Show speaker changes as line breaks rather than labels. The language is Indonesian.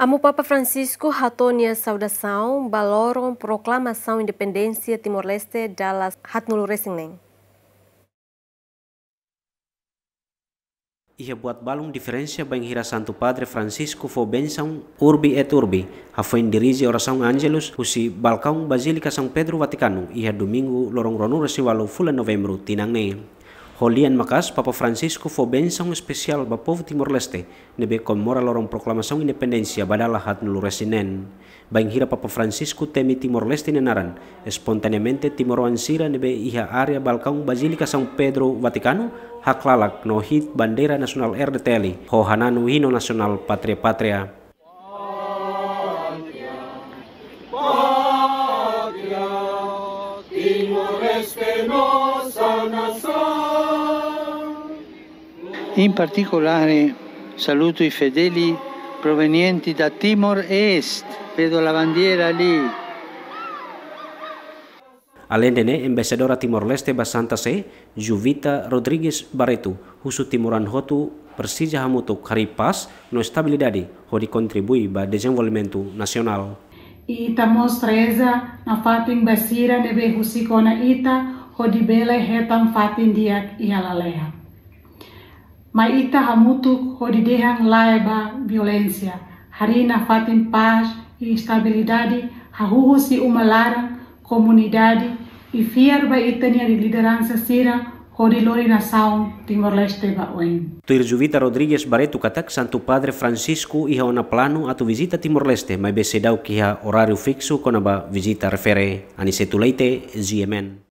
Amo Papa Francisco Ratônia saudação, baloram proclamação independência Timor-Leste dalas Hatnulu Resining.
Ia buat balung diferensia bang hira Santo Padre Francisco fo bensang urbi et urbi, diri foi dirige oração Angelus usi balcão Basilika São Pedro Vaticano ia domingo lorong ronur siwalo fulan tinang tinangne. Holian makas Papa Francisco fo spesial spesial ba povo Timor-Leste, nebe moral lorong proklamasong independensia badala hat nulu resinen. hira Papa Francisco temi Timor-Leste nenaran, espontaneamente Timor Wansira nebe iha area balkang Basilika São Pedro Vaticano, haklalak no hit bandera nasional RDTLI, ho hananu hino nasional patria-patria. Patria, Timor-Leste no
In particolare saluto i fedeli provenienti da Timor Est, vedo la bandiera lì.
Alendene, Embasadora Timor-Leste Se, Juvita Rodriguez Barreto, husu Timuran Hotu, Persija Hamutu, Karipas, no estabilidade, di contribui ba desenvolvimento nacional.
Ita mostreza na fatin basira nebe kona ita, di bele hetam fatin diak ialaleha. Maita Hamutuk Hodidehang Laiba Violência, Harina Fatem Paz e Estabilidade, Hahuhusi Umalara Comunidade e Fierba Itania de Liderança Sira Rodilori Nação, Timor-Leste ba Baoen.
Tuir Juvita Rodrigues Bareto Katak, Santo Padre Francisco iha ona plano atu visita Timor-Leste, mas besedau que ha horário fixo conaba visita refere. Anicetuleite, Ziemen.